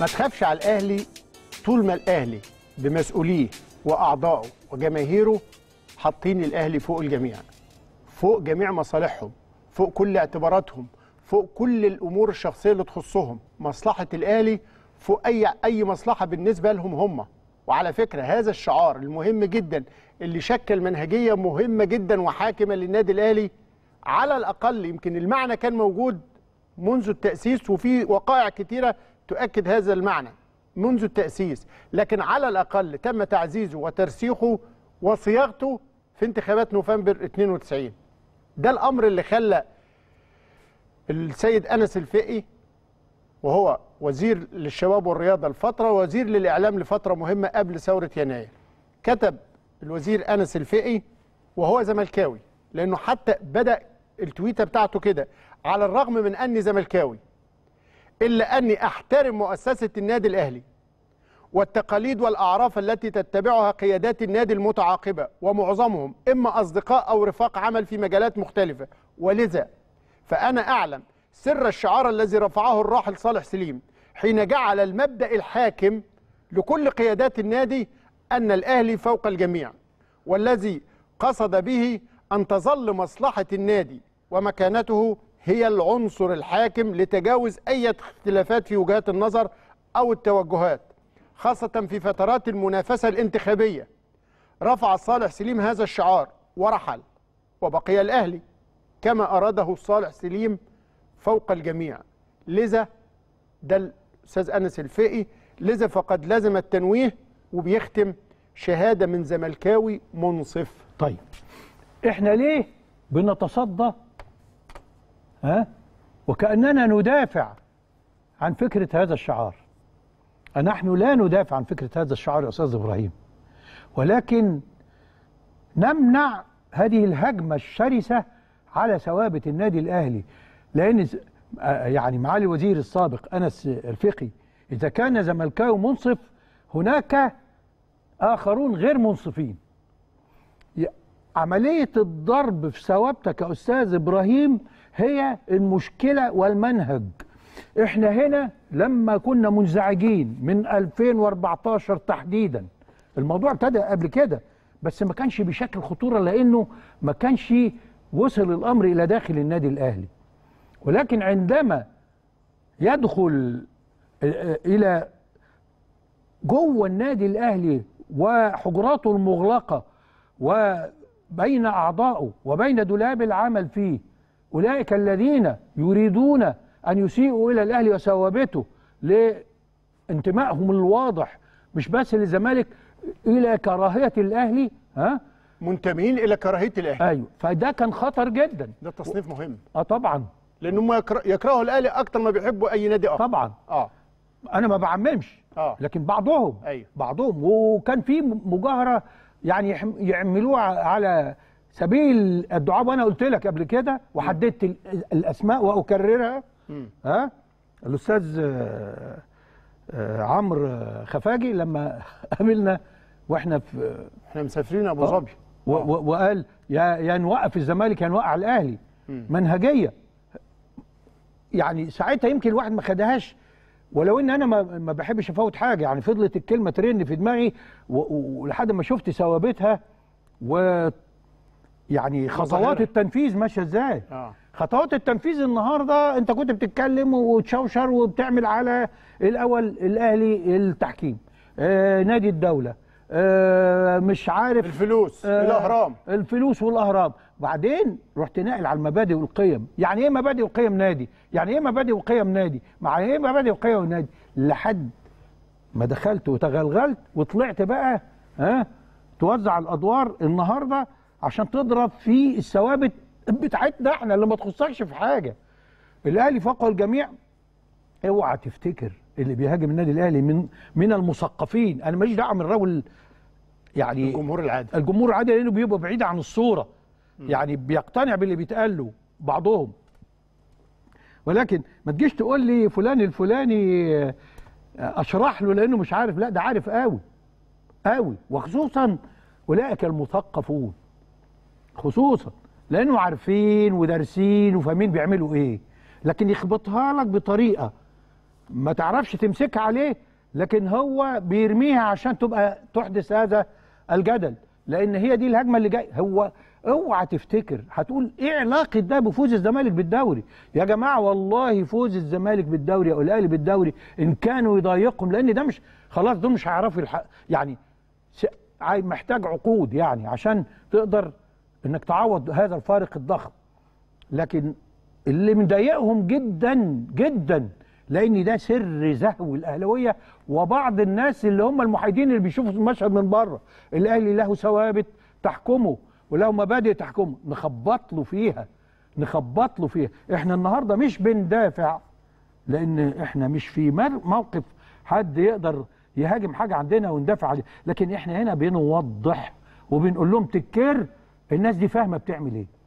ما تخافش على الاهلي طول ما الاهلي بمسؤوليه واعضائه وجماهيره حاطين الاهلي فوق الجميع فوق جميع مصالحهم فوق كل اعتباراتهم فوق كل الامور الشخصيه اللي تخصهم مصلحه الاهلي فوق اي اي مصلحه بالنسبه لهم هم وعلى فكره هذا الشعار المهم جدا اللي شكل منهجيه مهمه جدا وحاكمه للنادي الاهلي على الاقل يمكن المعنى كان موجود منذ التاسيس وفي وقائع كثيره تؤكد هذا المعنى منذ التأسيس لكن على الأقل تم تعزيزه وترسيخه وصياغته في انتخابات نوفمبر 92 ده الأمر اللي خلى السيد أنس الفقي وهو وزير للشباب والرياضة لفترة وزير للإعلام لفترة مهمة قبل ثورة يناير كتب الوزير أنس الفقي وهو زملكاوي لأنه حتى بدأ التويتة بتاعته كده على الرغم من أني زملكاوي إلا أني أحترم مؤسسة النادي الأهلي والتقاليد والأعراف التي تتبعها قيادات النادي المتعاقبة ومعظمهم إما أصدقاء أو رفاق عمل في مجالات مختلفة ولذا فأنا أعلم سر الشعار الذي رفعه الراحل صالح سليم حين جعل المبدأ الحاكم لكل قيادات النادي أن الأهلي فوق الجميع والذي قصد به أن تظل مصلحة النادي ومكانته هي العنصر الحاكم لتجاوز أي اختلافات في وجهات النظر أو التوجهات خاصة في فترات المنافسة الانتخابية رفع صالح سليم هذا الشعار ورحل وبقي الأهلي كما أراده صالح سليم فوق الجميع لذا ده الأستاذ أنس الفقي لذا فقد لزم التنويه وبيختم شهادة من زملكاوي منصف طيب احنا ليه بنتصدى ها وكأننا ندافع عن فكرة هذا الشعار نحن لا ندافع عن فكرة هذا الشعار يا أستاذ إبراهيم ولكن نمنع هذه الهجمة الشرسة على ثوابت النادي الأهلي لأن آه، آه، يعني معالي الوزير السابق أنس الفقي إذا كان زملكاوي منصف هناك آخرون غير منصفين عملية الضرب في ثوابتك يا أستاذ إبراهيم هي المشكلة والمنهج إحنا هنا لما كنا منزعجين من 2014 تحديدا الموضوع ابتدى قبل كده بس ما كانش بشكل خطورة لأنه ما كانش وصل الأمر إلى داخل النادي الأهلي ولكن عندما يدخل آه، آه، إلى جوه النادي الأهلي وحجراته المغلقة و بين أعضائه وبين دولاب العمل فيه أولئك الذين يريدون أن يسيئوا إلى الأهلي وثوابته لانتمائهم الواضح مش بس للزمالك إلى كراهية الأهلي ها منتمين إلى كراهية الأهلي أيوه فده كان خطر جدا ده تصنيف مهم أه طبعا لأن هم يكرهوا الأهلي أكتر ما بيحبوا أي نادي آخر طبعا أه أنا ما بعممش آه. لكن بعضهم أيوه. بعضهم وكان في مجاهرة يعني يعملوها على سبيل الدعابه وانا قلت لك قبل كده وحددت الاسماء واكررها ها الاستاذ آه، آه، عمرو خفاجي لما قابلنا واحنا في احنا مسافرين ابو ظبي آه. وقال يا يا نوقف الزمالك يا نوقع الاهلي منهجيه يعني ساعتها يمكن الواحد ما خدهاش ولو ان انا ما بحبش افوت حاجه يعني فضلت الكلمه ترن في دماغي ولحد ما شفت ثوابتها و يعني خطوات التنفيذ ماشيه ازاي آه. خطوات التنفيذ النهارده انت كنت بتتكلم وتشوشر وبتعمل على الاول الاهلي التحكيم آه نادي الدوله آه مش عارف الفلوس آه الاهرام الفلوس والاهرام وبعدين رحت ناقل على المبادئ والقيم يعني ايه مبادئ وقيم نادي يعني ايه مبادئ وقيم نادي مع ايه مبادئ وقيم نادي لحد ما دخلت وتغلغلت وطلعت بقى ها توزع الادوار النهارده عشان تضرب في الثوابت بتاعتنا احنا اللي ما تخصكش في حاجه الاهلي فوق الجميع اوعى تفتكر اللي بيهاجم النادي الاهلي من من المثقفين انا ماليش دعوه من الراجل يعني الجمهور العادي الجمهور العادي لانه بيبقى بعيد عن الصوره يعني بيقتنع باللي بيتقال له بعضهم ولكن ما تجيش تقول لي فلان الفلاني آه، اشرح له لانه مش عارف لا ده عارف قوي قوي وخصوصا اولئك المثقفون خصوصا لانه عارفين ودارسين وفاهمين بيعملوا ايه لكن يخبطها لك بطريقه ما تعرفش تمسكها عليه لكن هو بيرميها عشان تبقى تحدث هذا الجدل لان هي دي الهجمه اللي جايه هو اوعى تفتكر هتقول ايه علاقه ده بفوز الزمالك بالدوري يا جماعه والله فوز الزمالك بالدوري او الاهلي بالدوري ان كانوا يضايقهم لان ده مش خلاص دول مش هيعرفوا يعني محتاج عقود يعني عشان تقدر انك تعوض هذا الفارق الضخم لكن اللي مضايقهم جدا جدا لان ده سر زهو الاهلاويه وبعض الناس اللي هم المحايدين اللي بيشوفوا المشهد من بره الاهلي له ثوابت تحكمه ولو مبادئ تحكمه نخبط له فيها نخبط له فيها احنا النهارده مش بندافع لان احنا مش في موقف حد يقدر يهاجم حاجه عندنا وندافع عليها لكن احنا هنا بنوضح وبنقول لهم تكر الناس دي فاهمه بتعمل ايه